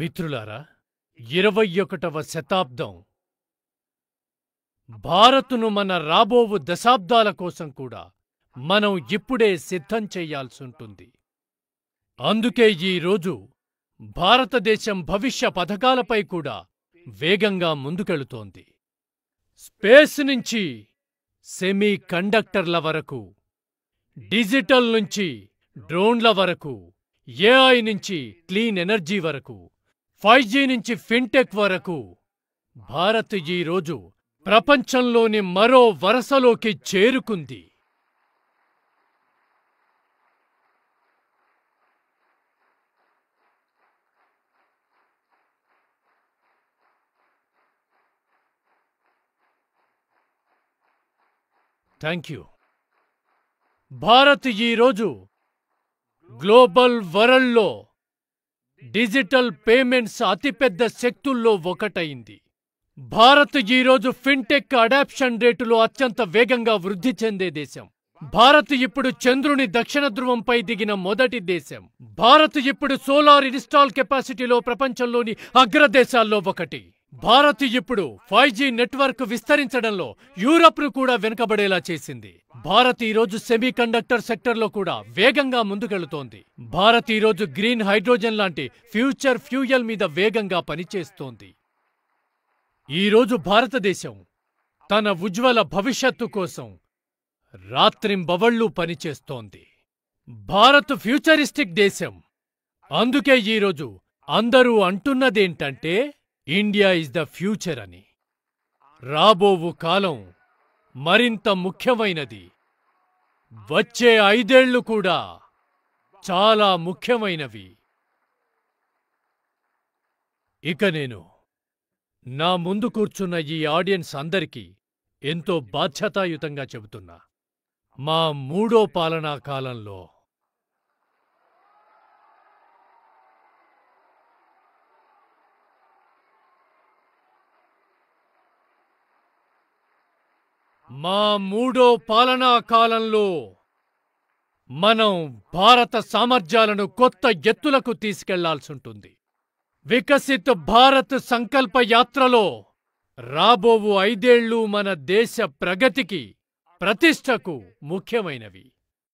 మిత్రులారా ఇరవై ఒకటవ శతాబ్దం భారత్ను మన రాబోవు దశాబ్దాల కోసం కూడా మనం ఇప్పుడే సిద్ధం చేయాల్సుంటుంది అందుకే ఈరోజు భారతదేశం భవిష్య పథకాలపై కూడా వేగంగా ముందుకెళుతోంది స్పేస్ నుంచి సెమీ కండక్టర్ల వరకు డిజిటల్ నుంచి డ్రోన్ల వరకు ఏఐ నుంచి క్లీన్ ఎనర్జీ వరకు ఫైవ్ జీ నుంచి ఫిన్టెక్ వరకు భారత్ ఈరోజు ప్రపంచంలోని మరో వరసలోకి చేరుకుంది థ్యాంక్ యూ భారత్ ఈరోజు గ్లోబల్ వరల్డ్లో డిజిటల్ పేమెంట్స్ అతిపెద్ద శక్తుల్లో ఒకటైంది భారత్ ఈరోజు ఫిన్టెక్ అడాప్షన్ రేటులో అత్యంత వేగంగా వృద్ధి చెందే దేశం భారత్ ఇప్పుడు చంద్రుని దక్షిణ ధ్రువంపై దిగిన మొదటి దేశం భారత్ ఇప్పుడు సోలార్ ఇన్స్టాల్ కెపాసిటీలో ప్రపంచంలోని అగ్రదేశాల్లో ఒకటి భారత్ ఇప్పుడు ఫైవ్ జీ నెట్వర్క్ విస్తరించడంలో యూరప్ను కూడా వెనుకబడేలా చేసింది భారత్ ఈరోజు సెమీకండక్టర్ లో కూడా వేగంగా ముందుకెళ్తోంది భారత్ ఈరోజు గ్రీన్ హైడ్రోజన్ లాంటి ఫ్యూచర్ ఫ్యూయల్ మీద వేగంగా పనిచేస్తోంది ఈరోజు భారతదేశం తన ఉజ్వల భవిష్యత్తు కోసం రాత్రింబవళ్ళు పనిచేస్తోంది భారత్ ఫ్యూచరిస్టిక్ దేశం అందుకే ఈరోజు అందరూ అంటున్నదేంటంటే ఇండియా ఇస్ ద ఫ్యూచర్ అని రాబోవు కాలం మరింత ముఖ్యమైనది వచ్చే ఐదేళ్లు కూడా చాలా ముఖ్యమైనవి ఇక నేను నా ముందు కూర్చున్న ఈ ఆడియన్స్ అందరికీ ఎంతో బాధ్యతాయుతంగా చెబుతున్నా మా మూడో పాలనా కాలంలో మా మూడో పాలనా కాలంలో మనం భారత సామర్థ్యాలను కొత్త ఎత్తులకు తీసుకెళ్లాల్సుంటుంది వికసిత్ భారత్ సంకల్ప యాత్రలో రాబోవు ఐదేళ్లు మన దేశ ప్రగతికి ప్రతిష్టకు ముఖ్యమైనవి